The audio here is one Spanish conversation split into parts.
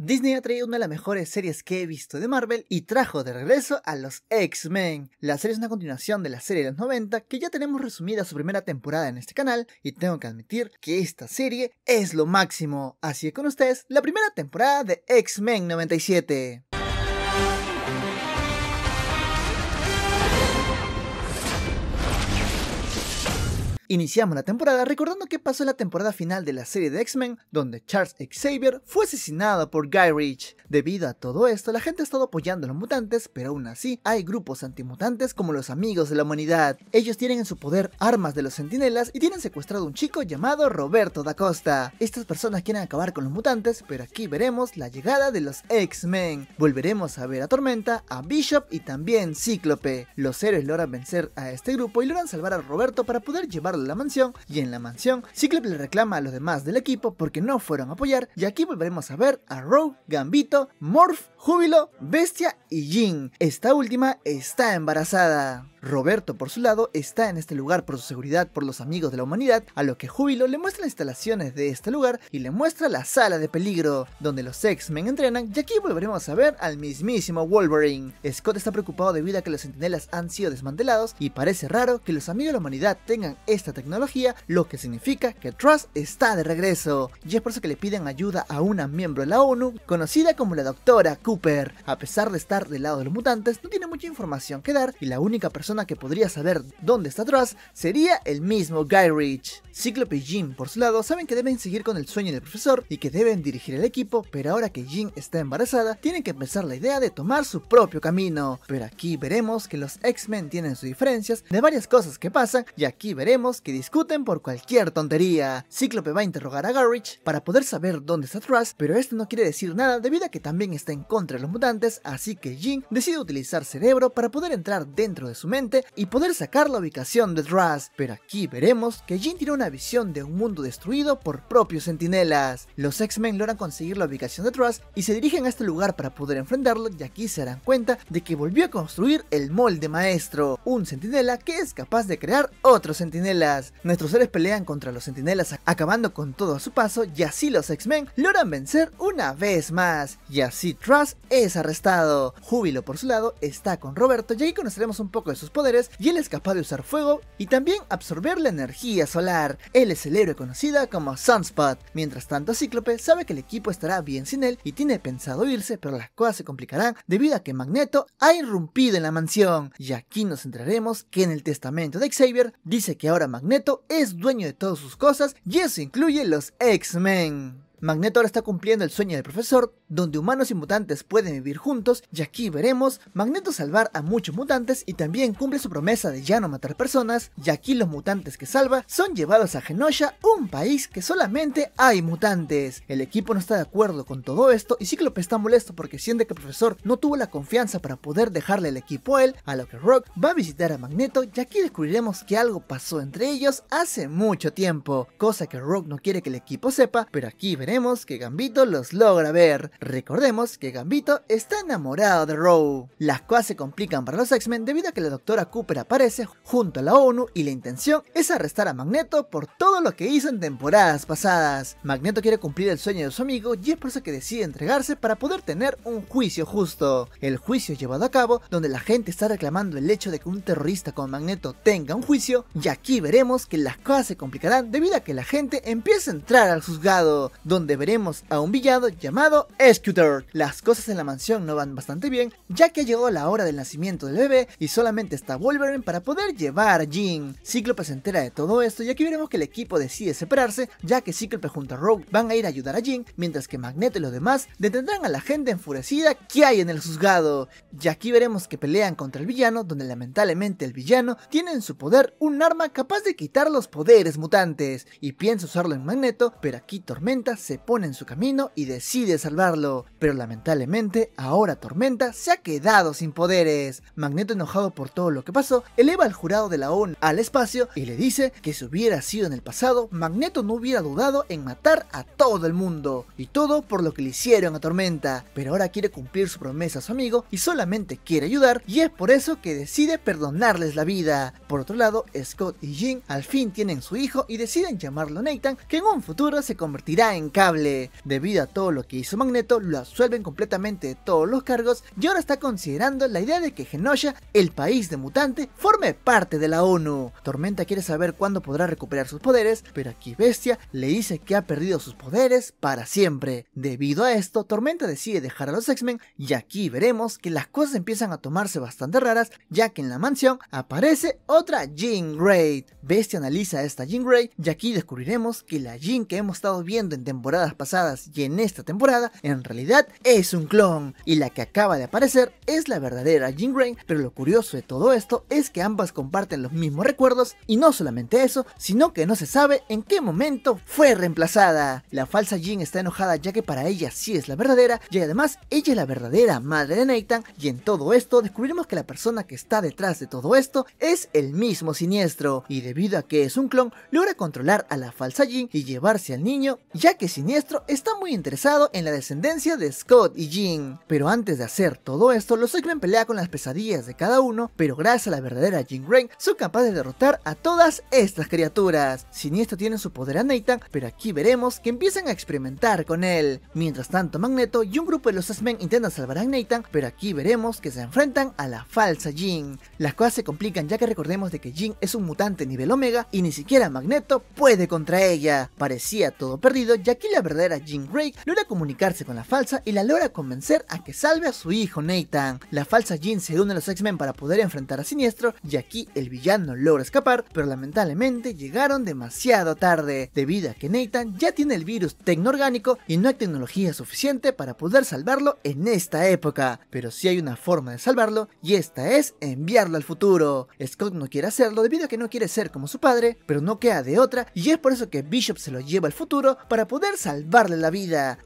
Disney ha traído una de las mejores series que he visto de Marvel y trajo de regreso a los X-Men. La serie es una continuación de la serie de los 90 que ya tenemos resumida su primera temporada en este canal y tengo que admitir que esta serie es lo máximo. Así que con ustedes, la primera temporada de X-Men 97. Iniciamos la temporada recordando que pasó la temporada final de la serie de X-Men, donde Charles Xavier fue asesinado por Guy Rich. Debido a todo esto, la gente ha estado apoyando a los mutantes, pero aún así hay grupos antimutantes como los Amigos de la Humanidad. Ellos tienen en su poder armas de los sentinelas y tienen secuestrado a un chico llamado Roberto da Costa. Estas personas quieren acabar con los mutantes, pero aquí veremos la llegada de los X-Men. Volveremos a ver a Tormenta, a Bishop y también Cíclope. Los héroes logran vencer a este grupo y logran salvar a Roberto para poder llevarlo de la mansión y en la mansión Cyclops le reclama a los demás del equipo porque no fueron a apoyar y aquí volveremos a ver a Rogue, Gambito, Morph Júbilo, Bestia y Jin. Esta última está embarazada. Roberto, por su lado, está en este lugar por su seguridad por los amigos de la humanidad, a lo que Júbilo le muestra las instalaciones de este lugar y le muestra la sala de peligro, donde los X-Men entrenan, y aquí volveremos a ver al mismísimo Wolverine. Scott está preocupado debido a que los sentinelas han sido desmantelados y parece raro que los amigos de la humanidad tengan esta tecnología, lo que significa que Trust está de regreso, y es por eso que le piden ayuda a una miembro de la ONU, conocida como la doctora Cooper. A pesar de estar del lado de los mutantes, no tiene mucha información que dar y la única persona que podría saber dónde está Truss sería el mismo Guy Rich. Cíclope y Jim, por su lado, saben que deben seguir con el sueño del profesor y que deben dirigir el equipo, pero ahora que Jim está embarazada, tienen que empezar la idea de tomar su propio camino. Pero aquí veremos que los X-Men tienen sus diferencias de varias cosas que pasan y aquí veremos que discuten por cualquier tontería. Cíclope va a interrogar a Garrich para poder saber dónde está Truss, pero esto no quiere decir nada debido a que también está en contra contra los mutantes, así que Jin decide utilizar Cerebro para poder entrar dentro de su mente y poder sacar la ubicación de Trust. pero aquí veremos que Jin tiene una visión de un mundo destruido por propios sentinelas. Los X-Men logran conseguir la ubicación de Trust y se dirigen a este lugar para poder enfrentarlo y aquí se darán cuenta de que volvió a construir el molde maestro, un sentinela que es capaz de crear otros sentinelas. Nuestros seres pelean contra los sentinelas acabando con todo a su paso y así los X-Men logran vencer una vez más y así Trust es arrestado. Júbilo, por su lado, está con Roberto y ahí conoceremos un poco de sus poderes y él es capaz de usar fuego y también absorber la energía solar. Él es el héroe conocida como Sunspot. Mientras tanto, Cíclope sabe que el equipo estará bien sin él y tiene pensado irse, pero las cosas se complicarán debido a que Magneto ha irrumpido en la mansión. Y aquí nos centraremos que en el testamento de Xavier dice que ahora Magneto es dueño de todas sus cosas y eso incluye los X-Men. Magneto ahora está cumpliendo el sueño del profesor, donde humanos y mutantes pueden vivir juntos, y aquí veremos Magneto salvar a muchos mutantes y también cumple su promesa de ya no matar personas, y aquí los mutantes que salva son llevados a Genosha, un país que solamente hay mutantes. El equipo no está de acuerdo con todo esto y Cíclope está molesto porque siente que el profesor no tuvo la confianza para poder dejarle el equipo a él, a lo que Rock va a visitar a Magneto y aquí descubriremos que algo pasó entre ellos hace mucho tiempo, cosa que Rock no quiere que el equipo sepa, pero aquí veremos que Gambito los logra ver. Recordemos que Gambito está enamorado de Row. Las cosas se complican para los X-Men debido a que la doctora Cooper aparece junto a la ONU y la intención es arrestar a Magneto por todo lo que hizo en temporadas pasadas. Magneto quiere cumplir el sueño de su amigo y es por eso que decide entregarse para poder tener un juicio justo. El juicio llevado a cabo donde la gente está reclamando el hecho de que un terrorista como Magneto tenga un juicio y aquí veremos que las cosas se complicarán debido a que la gente empieza a entrar al juzgado, donde veremos a un villano llamado Scooter. Las cosas en la mansión no van bastante bien, ya que llegó la hora del nacimiento del bebé y solamente está Wolverine para poder llevar a Jean. Cíclope se entera de todo esto y aquí veremos que el equipo decide separarse, ya que Cíclope junto a Rogue van a ir a ayudar a Jean, mientras que Magneto y los demás detendrán a la gente enfurecida que hay en el juzgado. Y aquí veremos que pelean contra el villano, donde lamentablemente el villano tiene en su poder un arma capaz de quitar los poderes mutantes, y piensa usarlo en Magneto, pero aquí Tormenta se pone en su camino y decide salvarlo, pero lamentablemente ahora Tormenta se ha quedado sin poderes. Magneto enojado por todo lo que pasó, eleva al jurado de la ONU al espacio y le dice que si hubiera sido en el pasado, Magneto no hubiera dudado en matar a todo el mundo, y todo por lo que le hicieron a Tormenta, pero ahora quiere cumplir su promesa a su amigo y solamente quiere ayudar, y es por eso que decide perdonarles la vida. Por otro lado, Scott y Jean al fin tienen su hijo y deciden llamarlo Nathan, que en un futuro se convertirá en Debido a todo lo que hizo Magneto, lo absuelven completamente de todos los cargos y ahora está considerando la idea de que Genosha, el país de mutante, forme parte de la ONU. Tormenta quiere saber cuándo podrá recuperar sus poderes, pero aquí Bestia le dice que ha perdido sus poderes para siempre. Debido a esto, Tormenta decide dejar a los X-Men y aquí veremos que las cosas empiezan a tomarse bastante raras, ya que en la mansión aparece otra Jean Grey. Bestia analiza a esta Jean Grey y aquí descubriremos que la Jean que hemos estado viendo en temporada pasadas y en esta temporada, en realidad es un clon. Y la que acaba de aparecer es la verdadera Jean Grey, pero lo curioso de todo esto es que ambas comparten los mismos recuerdos y no solamente eso, sino que no se sabe en qué momento fue reemplazada. La falsa Jean está enojada ya que para ella sí es la verdadera y además ella es la verdadera madre de Nathan y en todo esto descubrimos que la persona que está detrás de todo esto es el mismo siniestro y debido a que es un clon logra controlar a la falsa Jean y llevarse al niño ya que si Siniestro está muy interesado en la descendencia de Scott y Jean. Pero antes de hacer todo esto, los X-Men pelean con las pesadillas de cada uno, pero gracias a la verdadera Jean Grey son capaces de derrotar a todas estas criaturas. Siniestro tiene su poder a Nathan, pero aquí veremos que empiezan a experimentar con él. Mientras tanto, Magneto y un grupo de los X-Men intentan salvar a Nathan, pero aquí veremos que se enfrentan a la falsa Jean. Las cosas se complican ya que recordemos de que Jean es un mutante nivel Omega y ni siquiera Magneto puede contra ella. Parecía todo perdido ya que la verdadera Jean Grey logra comunicarse con la falsa y la logra convencer a que salve a su hijo Nathan. La falsa Jean se une a los X-Men para poder enfrentar a Siniestro y aquí el villano logra escapar, pero lamentablemente llegaron demasiado tarde, debido a que Nathan ya tiene el virus tecnoorgánico y no hay tecnología suficiente para poder salvarlo en esta época. Pero si hay una forma de salvarlo y esta es enviarlo al futuro. Scott no quiere hacerlo debido a que no quiere ser como su padre, pero no queda de otra y es por eso que Bishop se lo lleva al futuro para poder salvarle la vida.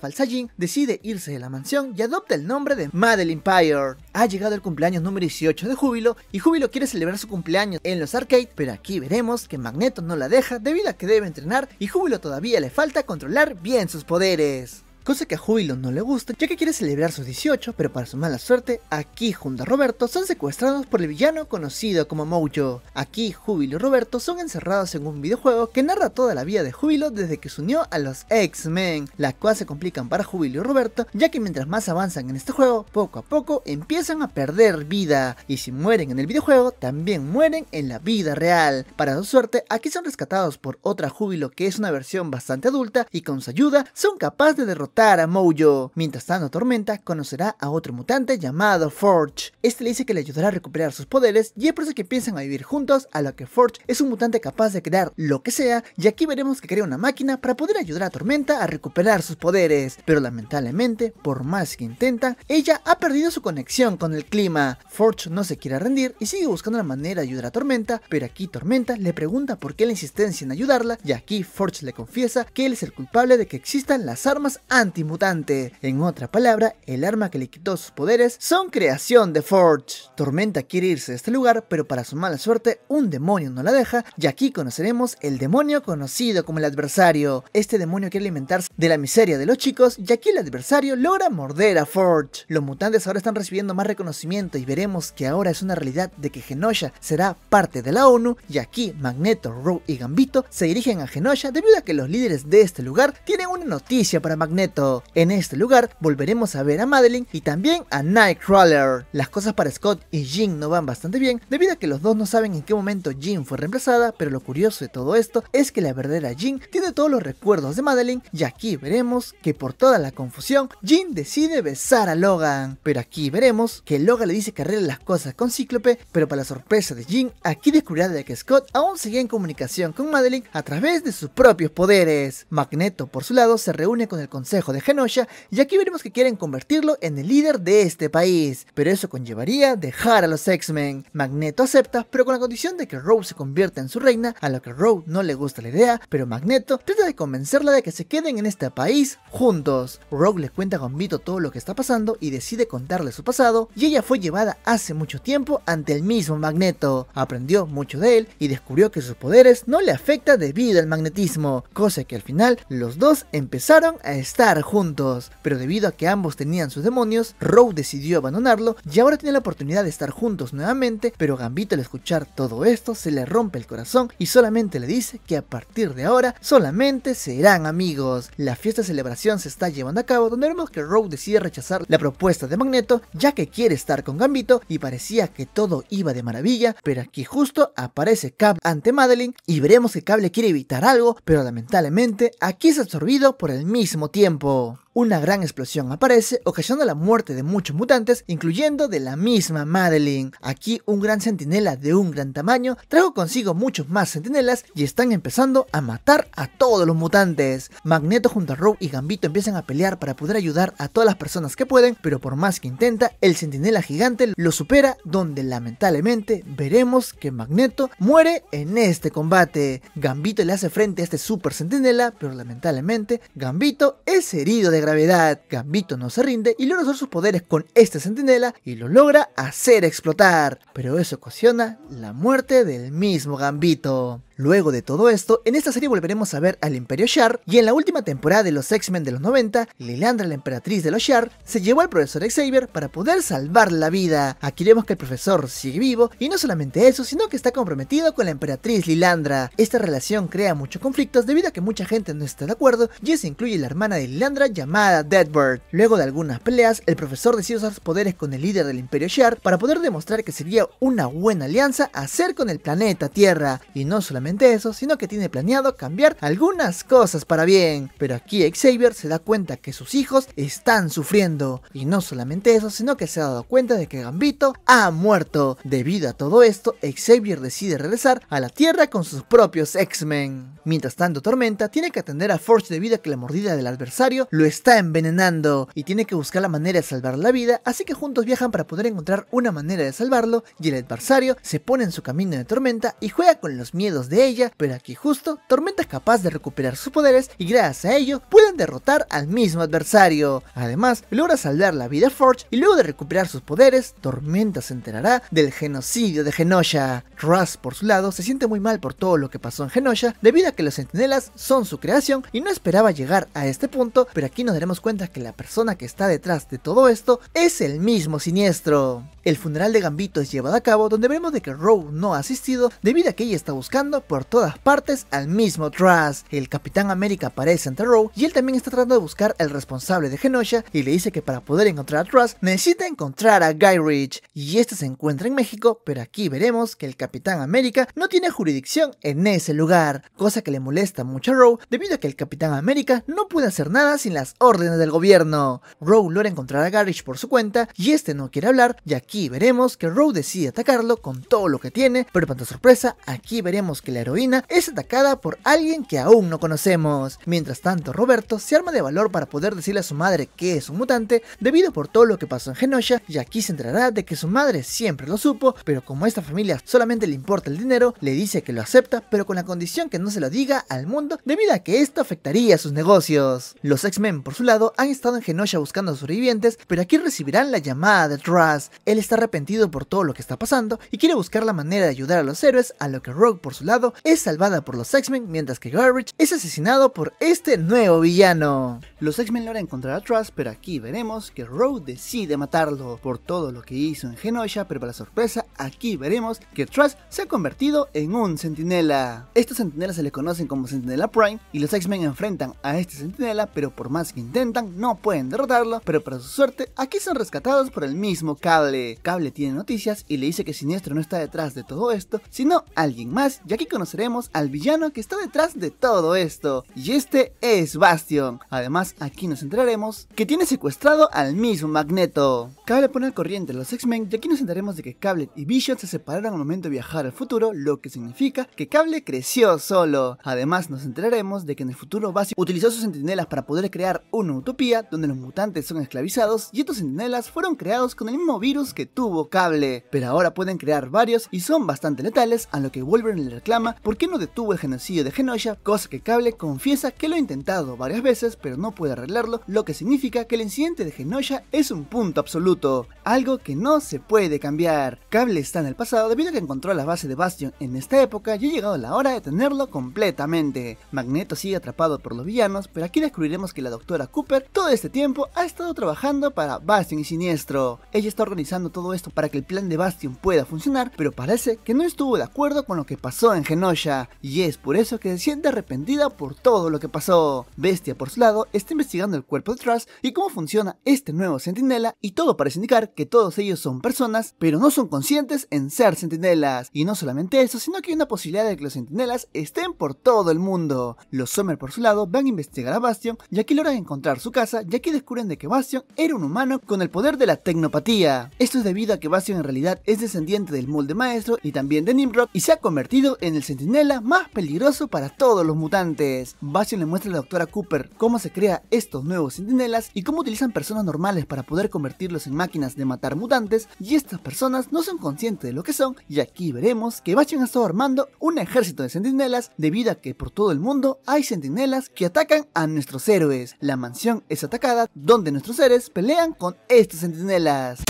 falsa Jin decide irse de la mansión y adopta el nombre de Madeline Pyre. Ha llegado el cumpleaños número 18 de Júbilo y Júbilo quiere celebrar su cumpleaños en los arcades, pero aquí veremos que Magneto no la deja debido a que debe entrenar y Júbilo todavía le falta controlar bien sus poderes cosa que a Júbilo no le gusta, ya que quiere celebrar sus 18, pero para su mala suerte, aquí junto a Roberto son secuestrados por el villano conocido como Mojo. Aquí Júbilo y Roberto son encerrados en un videojuego que narra toda la vida de Júbilo desde que se unió a los X-Men, la cual se complican para Júbilo y Roberto, ya que mientras más avanzan en este juego, poco a poco empiezan a perder vida, y si mueren en el videojuego, también mueren en la vida real. Para su suerte, aquí son rescatados por otra Júbilo que es una versión bastante adulta y con su ayuda son capaces de derrotar a Mojo. Mientras tanto, Tormenta conocerá a otro mutante llamado Forge. Este le dice que le ayudará a recuperar sus poderes y es por eso que piensan a vivir juntos, a lo que Forge es un mutante capaz de crear lo que sea y aquí veremos que crea una máquina para poder ayudar a Tormenta a recuperar sus poderes. Pero lamentablemente, por más que intenta, ella ha perdido su conexión con el clima. Forge no se quiere rendir y sigue buscando la manera de ayudar a Tormenta, pero aquí Tormenta le pregunta por qué la insistencia en ayudarla y aquí Forge le confiesa que él es el culpable de que existan las armas anti antimutante. En otra palabra, el arma que le quitó sus poderes son creación de Forge. Tormenta quiere irse de este lugar, pero para su mala suerte, un demonio no la deja, y aquí conoceremos el demonio conocido como el adversario. Este demonio quiere alimentarse de la miseria de los chicos, y aquí el adversario logra morder a Forge. Los mutantes ahora están recibiendo más reconocimiento y veremos que ahora es una realidad de que Genosha será parte de la ONU, y aquí Magneto, Rogue y Gambito se dirigen a Genosha debido a que los líderes de este lugar tienen una noticia para Magneto en este lugar volveremos a ver a Madeline y también a Nightcrawler. Las cosas para Scott y Jean no van bastante bien debido a que los dos no saben en qué momento Jean fue reemplazada, pero lo curioso de todo esto es que la verdadera Jean tiene todos los recuerdos de Madeline y aquí veremos que por toda la confusión Jean decide besar a Logan. Pero aquí veremos que Logan le dice que arregle las cosas con Cíclope, pero para la sorpresa de Jean, aquí descubrirá de que Scott aún sigue en comunicación con Madeline a través de sus propios poderes. Magneto por su lado se reúne con el consejo de Genosha y aquí veremos que quieren convertirlo en el líder de este país, pero eso conllevaría dejar a los X-Men. Magneto acepta, pero con la condición de que Rogue se convierta en su reina, a lo que Rogue no le gusta la idea, pero Magneto trata de convencerla de que se queden en este país juntos. Rogue le cuenta a Vito todo lo que está pasando y decide contarle su pasado y ella fue llevada hace mucho tiempo ante el mismo Magneto. Aprendió mucho de él y descubrió que sus poderes no le afecta debido al magnetismo, cosa que al final los dos empezaron a estar juntos, pero debido a que ambos tenían sus demonios, Rogue decidió abandonarlo y ahora tiene la oportunidad de estar juntos nuevamente, pero Gambito al escuchar todo esto se le rompe el corazón y solamente le dice que a partir de ahora solamente serán amigos. La fiesta de celebración se está llevando a cabo donde vemos que Rogue decide rechazar la propuesta de Magneto ya que quiere estar con Gambito y parecía que todo iba de maravilla, pero aquí justo aparece Cable ante Madeline y veremos que Cable quiere evitar algo, pero lamentablemente aquí es absorbido por el mismo tiempo. 不？Una gran explosión aparece, ocasionando la muerte de muchos mutantes, incluyendo de la misma Madeline. Aquí un gran centinela de un gran tamaño trajo consigo muchos más centinelas y están empezando a matar a todos los mutantes. Magneto junto a Rogue y Gambito empiezan a pelear para poder ayudar a todas las personas que pueden, pero por más que intenta, el centinela gigante lo supera, donde lamentablemente veremos que Magneto muere en este combate. Gambito le hace frente a este super sentinela, pero lamentablemente Gambito es herido de gravedad, Gambito no se rinde y logra usar sus poderes con esta centinela y lo logra hacer explotar, pero eso ocasiona la muerte del mismo Gambito. Luego de todo esto, en esta serie volveremos a ver al Imperio Shar y en la última temporada de los X-Men de los 90, Lilandra, la emperatriz de los Shar, se llevó al profesor Xavier para poder salvar la vida. Aquí vemos que el profesor sigue vivo y no solamente eso, sino que está comprometido con la emperatriz Lilandra. Esta relación crea muchos conflictos debido a que mucha gente no está de acuerdo y eso incluye la hermana de Lilandra llamada Deadbird. Luego de algunas peleas, el profesor decide usar sus poderes con el líder del Imperio Shar para poder demostrar que sería una buena alianza hacer con el planeta Tierra y no solamente eso, sino que tiene planeado cambiar algunas cosas para bien. Pero aquí Xavier se da cuenta que sus hijos están sufriendo. Y no solamente eso, sino que se ha dado cuenta de que Gambito ha muerto. Debido a todo esto, Xavier decide regresar a la Tierra con sus propios X-Men. Mientras tanto, Tormenta tiene que atender a Forge debido a que la mordida del adversario lo está envenenando y tiene que buscar la manera de salvar la vida, así que juntos viajan para poder encontrar una manera de salvarlo y el adversario se pone en su camino de Tormenta y juega con los miedos de de ella, pero aquí justo, Tormenta es capaz de recuperar sus poderes y gracias a ello pueden derrotar al mismo adversario. Además, logra salvar la vida de Forge y luego de recuperar sus poderes, Tormenta se enterará del genocidio de Genosha. Russ, por su lado, se siente muy mal por todo lo que pasó en Genosha debido a que los centinelas son su creación y no esperaba llegar a este punto, pero aquí nos daremos cuenta que la persona que está detrás de todo esto es el mismo siniestro. El funeral de Gambito es llevado a cabo donde vemos de que Rogue no ha asistido debido a que ella está buscando por todas partes al mismo Trust. El Capitán América aparece ante Rowe y él también está tratando de buscar al responsable de Genosha y le dice que para poder encontrar a Trust necesita encontrar a Guy Rich. Y este se encuentra en México, pero aquí veremos que el Capitán América no tiene jurisdicción en ese lugar, cosa que le molesta mucho a Rowe debido a que el Capitán América no puede hacer nada sin las órdenes del gobierno. Rowe logra encontrar a Rich por su cuenta y este no quiere hablar y aquí veremos que Rowe decide atacarlo con todo lo que tiene, pero para sorpresa aquí veremos que la heroína es atacada por alguien que aún no conocemos. Mientras tanto, Roberto se arma de valor para poder decirle a su madre que es un mutante, debido por todo lo que pasó en Genosha, y aquí se enterará de que su madre siempre lo supo, pero como a esta familia solamente le importa el dinero, le dice que lo acepta, pero con la condición que no se lo diga al mundo, debido a que esto afectaría sus negocios. Los X-Men, por su lado, han estado en Genosha buscando a sobrevivientes, pero aquí recibirán la llamada de Truss. Él está arrepentido por todo lo que está pasando y quiere buscar la manera de ayudar a los héroes, a lo que Rogue, por su lado, es salvada por los X-Men, mientras que Garbage es asesinado por este nuevo villano. Los X-Men logran encontrar a Trust pero aquí veremos que Rogue decide matarlo por todo lo que hizo en Genosha, pero para sorpresa, aquí veremos que Trust se ha convertido en un sentinela. Estos sentinelas se le conocen como Sentinela Prime y los X-Men enfrentan a este sentinela, pero por más que intentan, no pueden derrotarlo, pero para su suerte, aquí son rescatados por el mismo Cable. Cable tiene noticias y le dice que Siniestro no está detrás de todo esto, sino alguien más, ya que conoceremos al villano que está detrás de todo esto. Y este es Bastion. Además, aquí nos enteraremos que tiene secuestrado al mismo Magneto. Cable pone corriente a los X-Men y aquí nos enteraremos de que Cable y Vision se separaron al momento de viajar al futuro, lo que significa que Cable creció solo. Además, nos enteraremos de que en el futuro Bastion utilizó sus sentinelas para poder crear una utopía donde los mutantes son esclavizados y estos sentinelas fueron creados con el mismo virus que tuvo Cable. Pero ahora pueden crear varios y son bastante letales a lo que Wolverine le reclama porque por qué no detuvo el genocidio de Genosha, cosa que Cable confiesa que lo ha intentado varias veces pero no puede arreglarlo, lo que significa que el incidente de Genosha es un punto absoluto, algo que no se puede cambiar. Cable está en el pasado debido a que encontró la base de Bastion en esta época y ha llegado la hora de tenerlo completamente. Magneto sigue atrapado por los villanos, pero aquí descubriremos que la doctora Cooper todo este tiempo ha estado trabajando para Bastion y Siniestro. Ella está organizando todo esto para que el plan de Bastion pueda funcionar, pero parece que no estuvo de acuerdo con lo que pasó en Noya, y es por eso que se siente arrepentida por todo lo que pasó. Bestia por su lado está investigando el cuerpo de y cómo funciona este nuevo sentinela y todo parece indicar que todos ellos son personas pero no son conscientes en ser sentinelas. Y no solamente eso, sino que hay una posibilidad de que los sentinelas estén por todo el mundo. Los Sommer por su lado van a investigar a Bastion y aquí logran encontrar su casa ya que descubren de que Bastion era un humano con el poder de la tecnopatía. Esto es debido a que Bastion en realidad es descendiente del molde maestro y también de Nimrod y se ha convertido en el Sentinela centinela más peligroso para todos los mutantes. Bastion le muestra a la doctora Cooper cómo se crea estos nuevos centinelas y cómo utilizan personas normales para poder convertirlos en máquinas de matar mutantes y estas personas no son conscientes de lo que son y aquí veremos que Bastion ha estado armando un ejército de centinelas debido a que por todo el mundo hay centinelas que atacan a nuestros héroes. La mansión es atacada donde nuestros seres pelean con estos centinelas.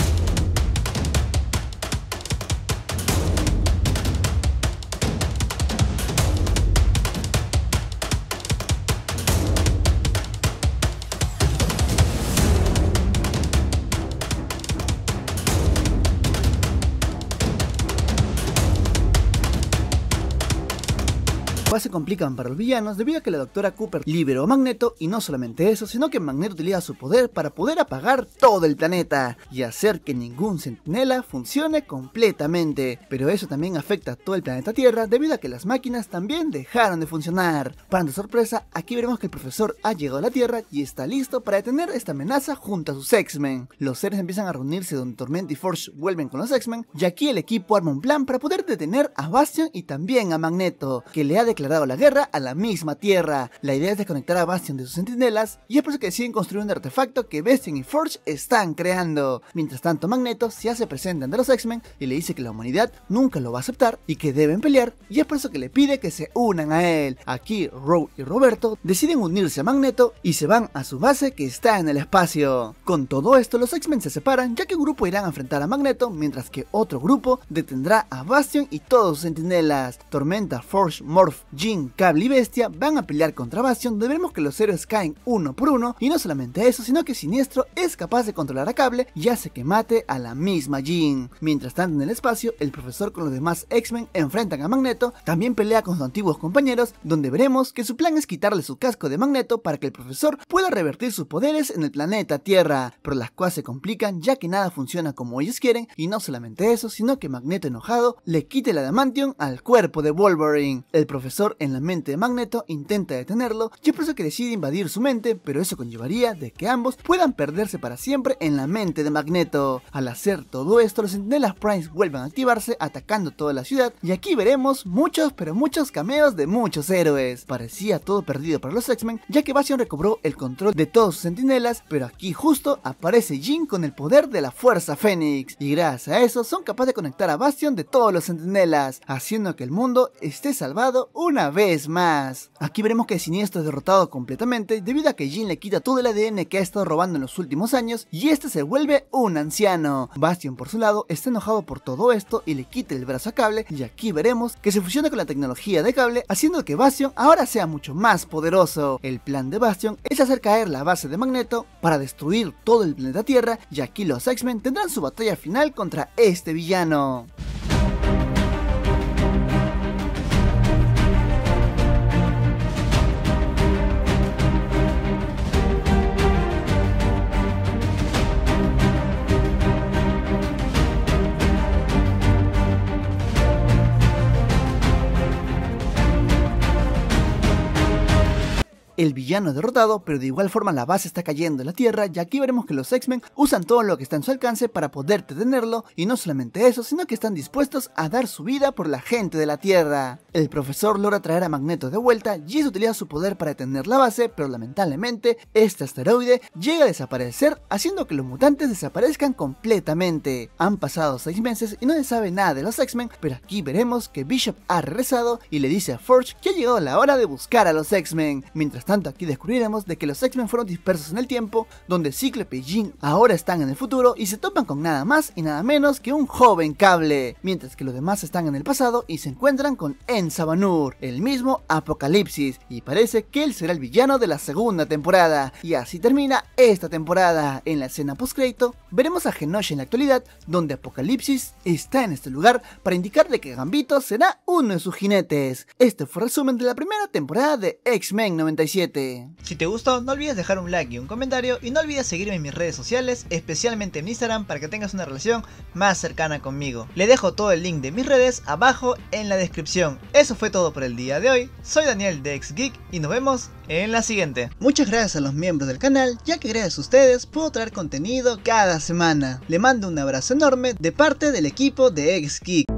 se complican para los villanos debido a que la doctora Cooper liberó a Magneto y no solamente eso, sino que Magneto utiliza su poder para poder apagar todo el planeta y hacer que ningún sentinela funcione completamente. Pero eso también afecta a todo el planeta Tierra debido a que las máquinas también dejaron de funcionar. Para nuestra sorpresa, aquí veremos que el profesor ha llegado a la Tierra y está listo para detener esta amenaza junto a sus X-Men. Los seres empiezan a reunirse donde Tormenta y Forge vuelven con los X-Men y aquí el equipo arma un plan para poder detener a Bastion y también a Magneto, que le ha declarado dado la guerra a la misma Tierra. La idea es desconectar a Bastion de sus sentinelas y es por eso que deciden construir un artefacto que Bastion y Forge están creando. Mientras tanto, Magneto se hace presente ante los X-Men y le dice que la humanidad nunca lo va a aceptar y que deben pelear y es por eso que le pide que se unan a él. Aquí, Rogue y Roberto deciden unirse a Magneto y se van a su base que está en el espacio. Con todo esto, los X-Men se separan ya que un grupo irán a enfrentar a Magneto mientras que otro grupo detendrá a Bastion y todos sus sentinelas Tormenta, Forge, Morph Jin, Cable y Bestia van a pelear contra Bastion donde que los héroes caen uno por uno y no solamente eso, sino que Siniestro es capaz de controlar a Cable y hace que mate a la misma Jin. Mientras tanto en el espacio, el profesor con los demás X-Men enfrentan a Magneto, también pelea con sus antiguos compañeros donde veremos que su plan es quitarle su casco de Magneto para que el profesor pueda revertir sus poderes en el planeta Tierra, pero las cosas se complican ya que nada funciona como ellos quieren y no solamente eso, sino que Magneto enojado le quite la adamantium al cuerpo de Wolverine. El profesor en la mente de Magneto intenta detenerlo y es por eso que decide invadir su mente, pero eso conllevaría de que ambos puedan perderse para siempre en la mente de Magneto. Al hacer todo esto, los sentinelas Primes vuelven a activarse atacando toda la ciudad y aquí veremos muchos pero muchos cameos de muchos héroes. Parecía todo perdido para los X-Men ya que Bastion recobró el control de todos sus sentinelas pero aquí justo aparece Jean con el poder de la fuerza Fénix y gracias a eso son capaces de conectar a Bastion de todos los sentinelas haciendo que el mundo esté salvado una vez más, aquí veremos que Siniestro es derrotado completamente debido a que Jin le quita todo el ADN que ha estado robando en los últimos años y este se vuelve un anciano. Bastion por su lado está enojado por todo esto y le quita el brazo a Cable y aquí veremos que se fusiona con la tecnología de Cable haciendo que Bastion ahora sea mucho más poderoso. El plan de Bastion es hacer caer la base de Magneto para destruir todo el planeta Tierra y aquí los X-Men tendrán su batalla final contra este villano. el villano es derrotado, pero de igual forma la base está cayendo en la Tierra y aquí veremos que los X-Men usan todo lo que está en su alcance para poder detenerlo y no solamente eso, sino que están dispuestos a dar su vida por la gente de la Tierra. El profesor logra traer a Magneto de vuelta y es utiliza su poder para detener la base, pero lamentablemente este asteroide llega a desaparecer haciendo que los mutantes desaparezcan completamente. Han pasado 6 meses y no se sabe nada de los X-Men, pero aquí veremos que Bishop ha regresado y le dice a Forge que ha llegado la hora de buscar a los X-Men. Mientras tanto aquí descubriremos de que los X-Men fueron dispersos en el tiempo, donde Cíclope y Jean ahora están en el futuro y se topan con nada más y nada menos que un joven cable, mientras que los demás están en el pasado y se encuentran con En Sabanur, el mismo Apocalipsis, y parece que él será el villano de la segunda temporada. Y así termina esta temporada. En la escena post postcrédito veremos a Genosha en la actualidad, donde Apocalipsis está en este lugar para indicarle que Gambito será uno de sus jinetes. Este fue el resumen de la primera temporada de X-Men 97. Si te gustó, no olvides dejar un like y un comentario y no olvides seguirme en mis redes sociales, especialmente en Instagram para que tengas una relación más cercana conmigo. Le dejo todo el link de mis redes abajo en la descripción. Eso fue todo por el día de hoy. Soy Daniel de Xgeek y nos vemos en la siguiente. Muchas gracias a los miembros del canal, ya que gracias a ustedes puedo traer contenido cada semana. Le mando un abrazo enorme de parte del equipo de Xgeek